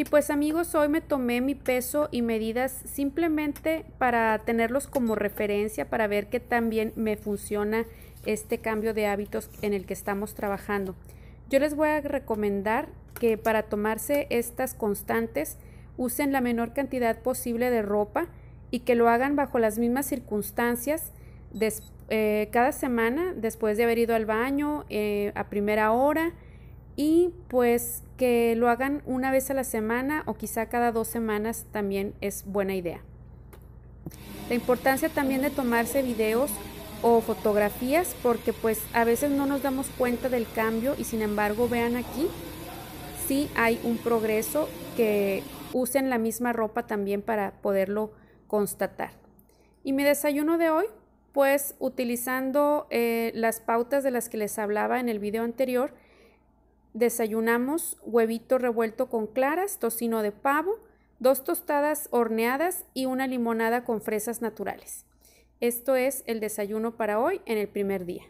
Y pues amigos, hoy me tomé mi peso y medidas simplemente para tenerlos como referencia, para ver que también me funciona este cambio de hábitos en el que estamos trabajando. Yo les voy a recomendar que para tomarse estas constantes usen la menor cantidad posible de ropa y que lo hagan bajo las mismas circunstancias eh, cada semana después de haber ido al baño eh, a primera hora y pues que lo hagan una vez a la semana o quizá cada dos semanas también es buena idea. La importancia también de tomarse videos o fotografías porque pues a veces no nos damos cuenta del cambio y sin embargo vean aquí si sí hay un progreso que usen la misma ropa también para poderlo constatar. Y mi desayuno de hoy pues utilizando eh, las pautas de las que les hablaba en el video anterior, Desayunamos huevito revuelto con claras, tocino de pavo, dos tostadas horneadas y una limonada con fresas naturales. Esto es el desayuno para hoy en el primer día.